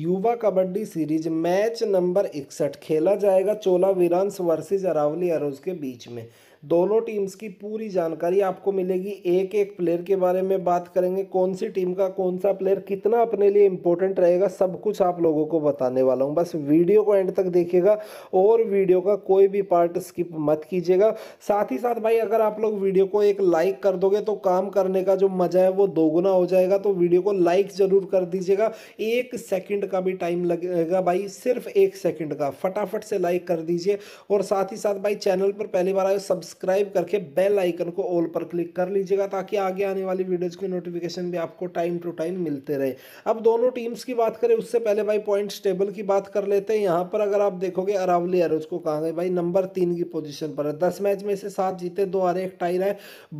युवा kabaddi series match number इकसठ खेला जाएगा चोला वीरांस वर्सेज अरावली अरोज के बीच में दोनों टीम्स की पूरी जानकारी आपको मिलेगी एक एक प्लेयर के बारे में बात करेंगे कौन सी टीम का कौन सा प्लेयर कितना अपने लिए इंपॉर्टेंट रहेगा सब कुछ आप लोगों को बताने वाला हूँ बस वीडियो को एंड तक देखिएगा और वीडियो का कोई भी पार्ट स्किप मत कीजिएगा साथ ही साथ भाई अगर आप लोग वीडियो को एक लाइक कर दोगे तो काम करने का जो मज़ा है वो दोगुना हो जाएगा तो वीडियो को लाइक ज़रूर कर दीजिएगा एक सेकंड का भी टाइम लगेगा भाई सिर्फ एक सेकंड का फटाफट से लाइक कर दीजिए और साथ ही साथ भाई चैनल पर पहली बार आए सबसे सब्सक्राइब करके बेल आइकन को ऑल पर क्लिक कर लीजिएगा ताकि आगे आने वाली वीडियोज़ की नोटिफिकेशन भी आपको टाइम टू टाइम मिलते रहे अब दोनों टीम्स की बात करें उससे पहले भाई पॉइंट्स टेबल की बात कर लेते हैं यहाँ पर अगर आप देखोगे अरावली एरोज को कहा गए भाई नंबर तीन की पोजिशन पर है दस मैच में से सात जीते दो आ एक टाइर रहे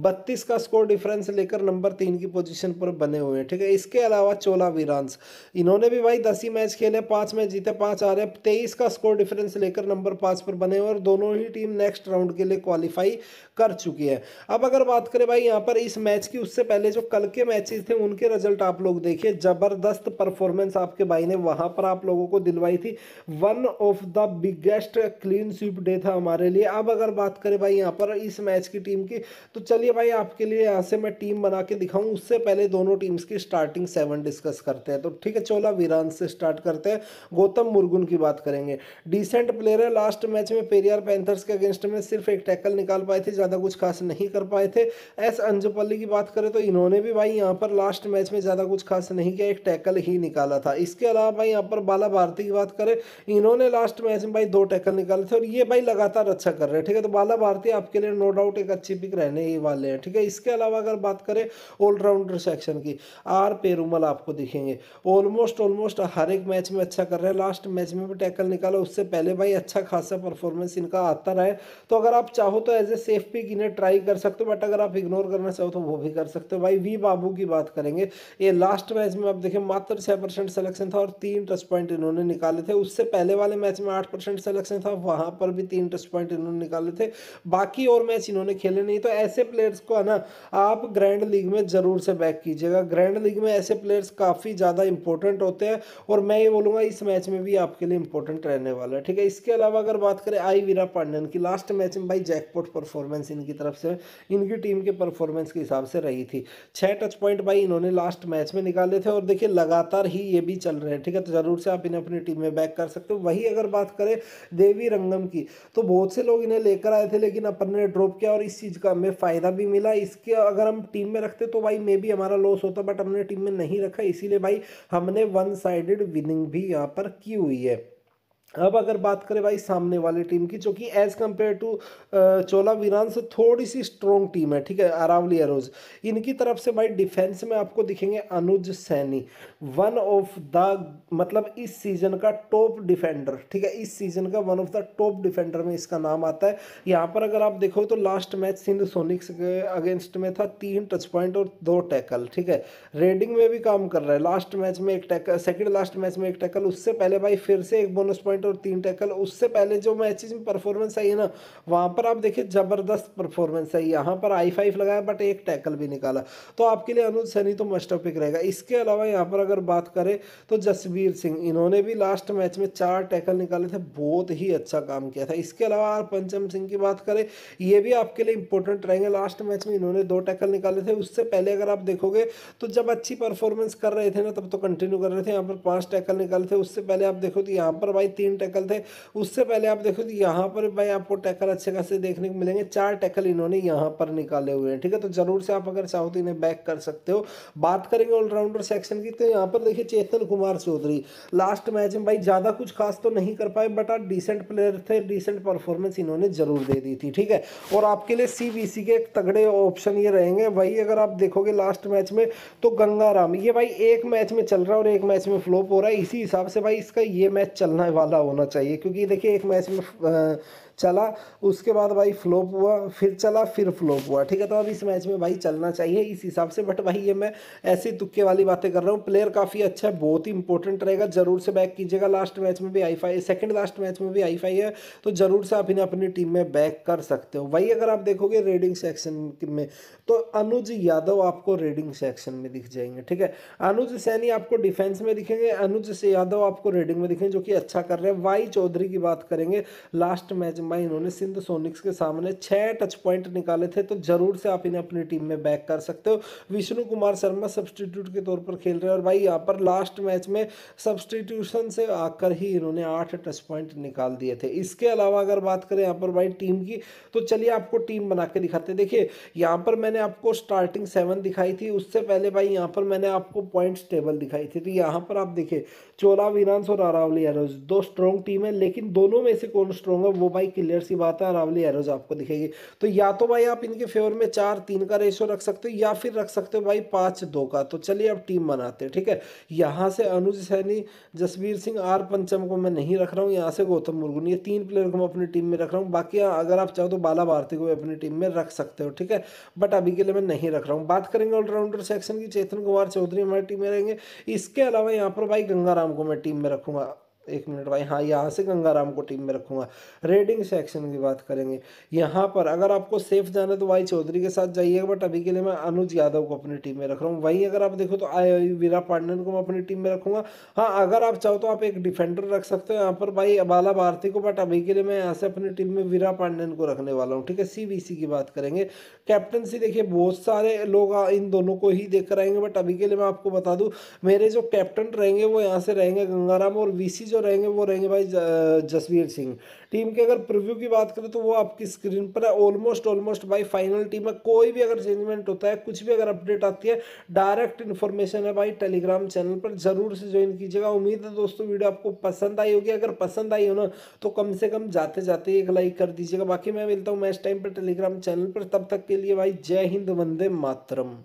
बत्तीस का स्कोर डिफरेंस लेकर नंबर तीन की पोजिशन पर बने हुए हैं ठीक है इसके अलावा चोला वीरांस इन्होंने भी भाई दस ही मैच खेले पाँच मैच जीते पाँच रहे तेईस का स्कोर डिफरेंस लेकर नंबर पाँच पर बने हुए और दोनों ही टीम नेक्स्ट राउंड के लिए क्वालिफाई क्वालिफाई कर चुकी है अब अगर बात करें भाई यहाँ पर इस मैच की उससे पहले जो कल के मैचेस थे उनके रिजल्ट आप लोग देखिए ज़बरदस्त परफॉर्मेंस आपके भाई ने वहाँ पर आप लोगों को दिलवाई थी one of the biggest clean sweep day था हमारे लिए अब अगर बात करें भाई यहाँ पर इस मैच की टीम की तो चलिए भाई आपके लिए यहाँ से मैं टीम बना के दिखाऊँ उससे पहले दोनों टीम्स की स्टार्टिंग सेवन डिस्कस करते हैं तो ठीक है चोला वीरान से स्टार्ट करते हैं गौतम मुर्गुन की बात करेंगे डिसेंट प्लेयर है लास्ट मैच में पेरियार पैंथर्स के अगेंस्ट में सिर्फ एक टैकल निकाल निकाल पाए थे ज़्यादा कुछ खास नहीं कर पाए थे एस अंजपल्ली की बात करें तो इन्होंने भी भाई यहाँ पर लास्ट मैच में ज़्यादा कुछ खास नहीं किया एक टैकल ही निकाला था इसके अलावा भाई यहाँ पर बाला भारती की बात करें इन्होंने लास्ट मैच में भाई दो टैकल निकाले थे और ये भाई लगातार अच्छा कर रहे हैं ठीक है तो बाला भारती आपके लिए नो डाउट एक अच्छी पिक रहने ही वाले हैं ठीक है इसके अलावा अगर बात करें ऑलराउंडर सेक्शन की आर पेरूमल आपको दिखेंगे ऑलमोस्ट ऑलमोस्ट हर एक मैच में अच्छा कर रहे हैं लास्ट मैच में भी टैकल निकाला उससे पहले भाई अच्छा खासा परफॉर्मेंस इनका आता रहे तो अगर आप चाहो तो एज ए सेफ पिक इन्हें ट्राई कर सकते हो बट अगर आप इग्नोर करना चाहो तो वो भी कर सकते हो भाई वी बाबू की बात करेंगे ये लास्ट मैच में आप देखें मात्र छः परसेंट सेलेक्शन था और तीन टच पॉइंट इन्होंने निकाले थे उससे पहले वाले मैच में आठ परसेंट सेलेक्शन था वहाँ पर भी तीन टच पॉइंट इन्होंने निकाले थे बाकी और मैच इन्होंने खेले नहीं तो ऐसे प्लेयर्स को है ना आप ग्रैंड लीग में ज़रूर से बैक कीजिएगा ग्रैंड लीग में ऐसे प्लेयर्स काफ़ी ज़्यादा इंपॉर्टेंट होते हैं और मैं ये बोलूँगा इस मैच में भी आपके लिए इंपॉर्टेंट रहने वाला है ठीक है इसके अलावा अगर बात करें आई वीरा पांडन की लास्ट मैच में भाई जैकपॉट आउटपुट परफॉर्मेंस इनकी तरफ से इनकी टीम के परफॉर्मेंस के हिसाब से रही थी छः टच पॉइंट भाई इन्होंने लास्ट मैच में निकाले थे और देखिए लगातार ही ये भी चल रहे हैं ठीक है तो ज़रूर से आप इन्हें अपनी टीम में बैक कर सकते हो वही अगर बात करें देवी रंगम की तो बहुत से लोग इन्हें लेकर आए थे लेकिन अपन ने ड्रॉप किया और इस चीज़ का हमें फ़ायदा भी मिला इसके अगर हम टीम में रखते तो भाई मे भी हमारा लॉस होता बट हमने टीम में नहीं रखा इसीलिए भाई हमने वन साइडेड विनिंग भी यहाँ पर की हुई है अब अगर बात करें भाई सामने वाली टीम की जो कि एज़ कम्पेयर टू चोला वीरान से थोड़ी सी स्ट्रॉन्ग टीम है ठीक है अरावली एरोज इनकी तरफ से भाई डिफेंस में आपको दिखेंगे Anuj Saini one of the मतलब इस सीज़न का टॉप डिफेंडर ठीक है इस सीज़न का one of the top defender में इसका नाम आता है यहाँ पर अगर आप देखो तो लास्ट मैच सिंधु सोनिक्स के अगेंस्ट में था तीन टच पॉइंट और दो टैकल ठीक है रेडिंग में भी काम कर रहा है लास्ट मैच में एक टैकल सेकेंड लास्ट मैच में एक टैकल उससे पहले भाई फिर से एक बोनस पॉइंट विकेट और तीन टैकल उससे पहले जो मैचेज में परफॉर्मेंस आई है ना वहाँ पर आप देखिए ज़बरदस्त परफॉर्मेंस आई यहाँ पर आई फाइव लगाया बट एक टैकल भी निकाला तो आपके लिए अनुज सैनी तो मस्ट ऑफ पिक रहेगा इसके अलावा यहाँ पर अगर बात करें तो जसवीर सिंह इन्होंने भी लास्ट मैच में चार टैकल निकाले थे बहुत ही अच्छा काम किया था इसके अलावा आर पंचम सिंह की बात करें ये भी आपके लिए इंपॉर्टेंट रहेंगे लास्ट मैच में इन्होंने दो टैकल निकाले थे उससे पहले अगर आप देखोगे तो जब अच्छी परफॉर्मेंस कर रहे थे ना तब तो कंटिन्यू कर रहे थे यहाँ पर पाँच टैकल निकाले थे उससे पहले आप देखो तो यहाँ पर भाई तीन तीन टैकल थे उससे पहले आप देखो तो यहाँ पर भाई आपको टैकल अच्छे खासे देखने को मिलेंगे चार टैकल इन्होंने यहाँ पर निकाले हुए हैं ठीक है तो जरूर से आप अगर चाहो तो इन्हें बैक कर सकते हो बात करेंगे ऑलराउंडर सेक्शन की तो यहाँ पर देखिए चेतन कुमार चौधरी लास्ट मैच में भाई ज़्यादा कुछ खास तो नहीं कर पाए बट आज डिसेंट प्लेयर थे डिसेंट परफॉर्मेंस इन्होंने जरूर दे दी थी ठीक है और आपके लिए सी के एक तगड़े ऑप्शन ये रहेंगे भाई अगर आप देखोगे लास्ट मैच में तो गंगाराम ये भाई एक मैच में चल रहा है और एक मैच में फ्लोप हो रहा है इसी हिसाब से भाई इसका ये मैच चलने वाला ज़्यादा होना चाहिए क्योंकि देखिए एक मैच में चला उसके बाद भाई फ्लॉप हुआ फिर चला फिर फ्लॉप हुआ ठीक है तो अब इस मैच में भाई चलना चाहिए इस हिसाब से बट भाई ये मैं ऐसे तुक्के वाली बातें कर रहा हूँ प्लेयर काफ़ी अच्छा है बहुत ही इंपॉर्टेंट रहेगा जरूर से बैक कीजिएगा लास्ट मैच में भी high five second last match में भी आई फाई है तो जरूर से आप इन्हें अपनी टीम में बैक कर सकते हो वही अगर आप देखोगे रेडिंग सेक्शन में तो अनुज यादव आपको रेडिंग सेक्शन में दिख जाएंगे ठीक है अनुज सैनी आपको डिफेंस में दिखेंगे अनुज यादव आपको रेडिंग में दिखेंगे जो कि अच्छा कर रहे हैं वाई चौधरी की बात करेंगे लास्ट मैच में इन्होंने सिंध सोनिक्स के सामने छह टच पॉइंट निकाले थे तो जरूर से आप इन्हें अपनी टीम में बैक कर सकते हो विष्णु कुमार शर्मा सब्सटीट्यूट के तौर पर खेल रहे हैं और भाई यहाँ पर लास्ट मैच में सब्सटीट्यूशन से आकर ही इन्होंने आठ टच पॉइंट निकाल दिए थे इसके अलावा अगर बात करें यहाँ पर भाई टीम की तो चलिए आपको टीम बना के दिखाते देखिए यहाँ पर मैंने आपको स्टार्टिंग सेवन दिखाई थी उससे पहले भाई यहाँ पर मैंने आपको पॉइंट्स टेबल दिखाई थी तो यहाँ पर आप देखिए चोला वीरांस और अरावली एरोज दो स्ट्रॉन्ग टीम है लेकिन दोनों में से कौन स्ट्रॉन्ग है वो भाई क्लियर सी बात है रावली एरोज आपको दिखेगी तो या तो भाई आप इनके फेवर में चार तीन का रेशो रख सकते हो या फिर रख सकते हो भाई पाँच दो का तो चलिए अब टीम बनाते हैं ठीक है यहाँ से अनुज सैनी जसवीर सिंह आर पंचम को मैं नहीं रख रहा हूँ यहाँ से गौतम मुर्गुन ये तीन प्लेयर को मैं अपनी टीम में रख रहा हूँ बाकी अगर आप चाहो तो बाला भारती को भी अपनी टीम में रख सकते हो ठीक है बट अभी के लिए मैं नहीं रख रहा हूँ बात करेंगे ऑलराउंडर सेक्शन की चेतन कुमार चौधरी हमारी टीम में रहेंगे इसके अलावा यहाँ पर भाई गंगाराम को मैं टीम में रखूंगा एक मिनट भाई हाँ यहाँ से गंगाराम को टीम में रखूँगा रेडिंग सेक्शन की बात करेंगे यहाँ पर अगर आपको सेफ जाना तो वाई चौधरी के साथ जाइएगा बट अभी के लिए मैं अनुज यादव को अपनी टीम में रख रहा हूँ वहीं अगर आप देखो तो आई वीरा पांडन को मैं अपनी टीम में रखूँगा हाँ अगर आप चाहो तो आप एक डिफेंडर रख सकते हो यहाँ पर भाई अबाला भारती को बट अभी के लिए मैं यहाँ से अपनी टीम में वीरा पांडन को रखने वाला हूँ ठीक है सी की बात करेंगे कैप्टनसी देखिए बहुत सारे लोग हाँ, इन दोनों को ही देख कर आएंगे बट अभी के लिए मैं आपको बता दूँ मेरे जो कैप्टन रहेंगे वो यहाँ से रहेंगे गंगाराम और वी जो रहेंगे वो रहेंगे भाई जसवीर सिंह टीम के अगर प्रिव्यू की बात करें तो वो आपकी स्क्रीन पर है ऑलमोस्ट ऑलमोस्ट भाई फाइनल टीम है कोई भी अगर चेंजमेंट होता है कुछ भी अगर अपडेट आती है डायरेक्ट इन्फॉर्मेशन है भाई टेलीग्राम चैनल पर ज़रूर से ज्वाइन कीजिएगा उम्मीद है दोस्तों वीडियो आपको पसंद आई होगी अगर पसंद आई हो ना तो कम से कम जाते जाते एक लाइक कर दीजिएगा बाकी मैं मिलता हूँ मैच टाइम पर टेलीग्राम चैनल पर तब तक के लिए भाई जय हिंद वंदे मातरम